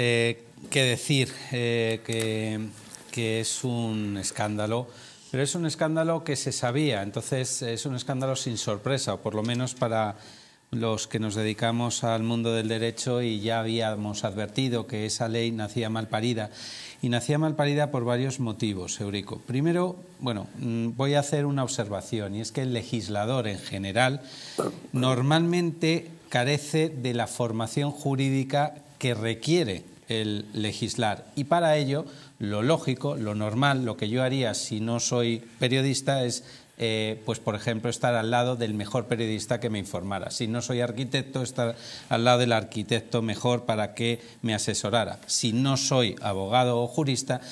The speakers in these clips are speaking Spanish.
Eh, qué decir eh, que, es un escándalo, pero es un escándalo que se sabía, entonces es un escándalo sin sorpresa, o por lo menos para los que nos dedicamos al mundo del derecho y ya habíamos advertido que esa ley nacía mal parida. Y nacía mal parida por varios motivos, Eurico. Primero, bueno, mm, voy a hacer una observación, y es que el legislador en general normalmente carece de la formación jurídica que requiere el legislar. Y para ello, lo lógico, lo normal, lo que yo haría si no soy periodista es eh, pues por ejemplo, estar al lado del mejor periodista que me informara. Si no soy arquitecto, estar al lado del arquitecto mejor para que me asesorara. Si no soy abogado o jurista,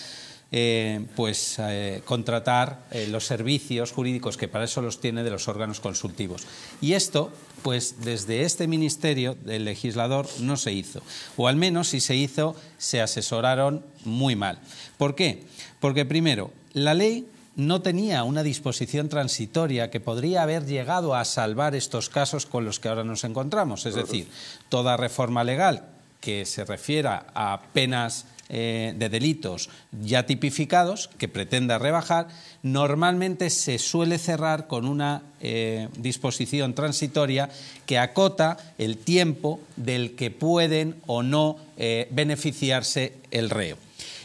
eh, pues, eh, contratar eh, los servicios jurídicos que para eso los tiene de los órganos consultivos. Y esto, pues desde este ministerio del legislador no se hizo. O al menos si se hizo, se asesoraron muy mal. ¿Por qué? Porque primero, la ley no tenía una disposición transitoria que podría haber llegado a salvar estos casos con los que ahora nos encontramos. Es decir, toda reforma legal que se refiera a penas eh, de delitos ya tipificados, que pretenda rebajar, normalmente se suele cerrar con una eh, disposición transitoria que acota el tiempo del que pueden o no eh, beneficiarse el reo.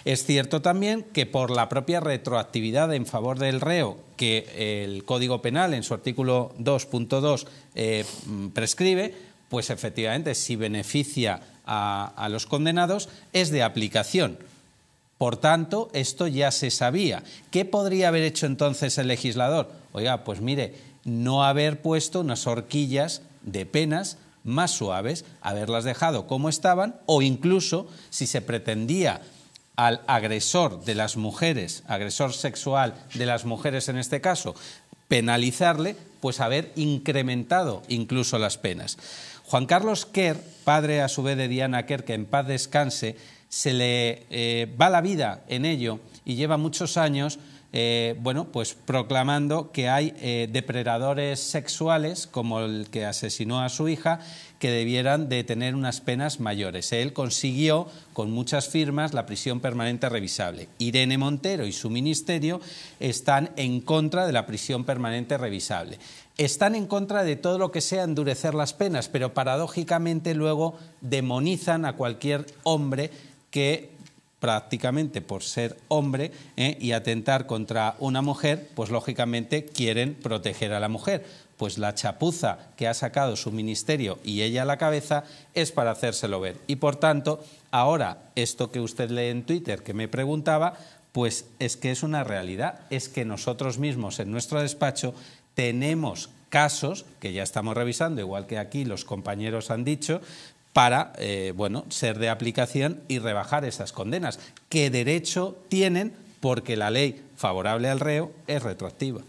Es cierto también que por la propia retroactividad en favor del reo que el Código Penal en su artículo 2.2 mm, prescribe, pues efectivamente, si beneficia a, los condenados, es de aplicación. Por tanto, esto ya se sabía. ¿Qué podría haber hecho entonces el legislador? Oiga, pues mire, no haber puesto unas horquillas de penas más suaves, haberlas dejado como estaban, o incluso si se pretendía al agresor de las mujeres, agresor sexual de las mujeres en este caso, penalizarle, pues haber incrementado incluso las penas. Juan Carlos Kerr, padre a su vez de Diana Kerr, que en paz descanse, se le eh, va la vida en ello y lleva muchos años eh, bueno, pues proclamando que hay eh, depredadores sexuales, como el que asesinó a su hija, que debieran de tener unas penas mayores. Él consiguió, con muchas firmas, la prisión permanente revisable. Irene Montero y su ministerio están en contra de la prisión permanente revisable. Están en contra de todo lo que sea endurecer las penas, pero paradójicamente luego demonizan a cualquier hombre que prácticamente por ser hombre eh, y atentar contra una mujer, pues lógicamente quieren proteger a la mujer. Pues la chapuza que ha sacado su ministerio y ella a la cabeza es para hacérselo ver. Y por tanto, ahora esto que usted lee en Twitter que me preguntaba, pues es que es una realidad, es que nosotros mismos en nuestro despacho tenemos casos que ya estamos revisando, igual que aquí los compañeros han dicho, para eh, bueno, ser de aplicación y rebajar esas condenas, qué derecho tienen porque la ley favorable al reo es retroactiva.